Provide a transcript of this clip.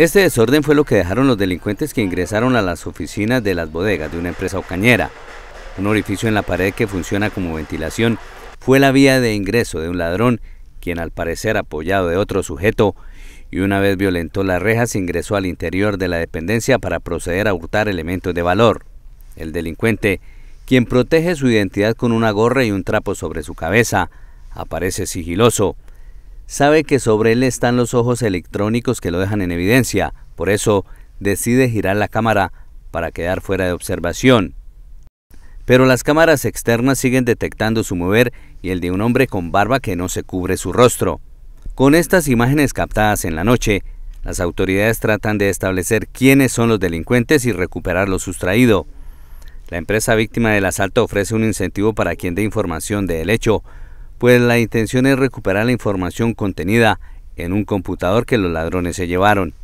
Este desorden fue lo que dejaron los delincuentes que ingresaron a las oficinas de las bodegas de una empresa ocañera. Un orificio en la pared que funciona como ventilación fue la vía de ingreso de un ladrón, quien al parecer apoyado de otro sujeto, y una vez violentó las rejas ingresó al interior de la dependencia para proceder a hurtar elementos de valor. El delincuente, quien protege su identidad con una gorra y un trapo sobre su cabeza, aparece sigiloso, sabe que sobre él están los ojos electrónicos que lo dejan en evidencia, por eso decide girar la cámara para quedar fuera de observación. Pero las cámaras externas siguen detectando su mover y el de un hombre con barba que no se cubre su rostro. Con estas imágenes captadas en la noche, las autoridades tratan de establecer quiénes son los delincuentes y recuperar lo sustraído. La empresa víctima del asalto ofrece un incentivo para quien dé información del hecho, pues la intención es recuperar la información contenida en un computador que los ladrones se llevaron.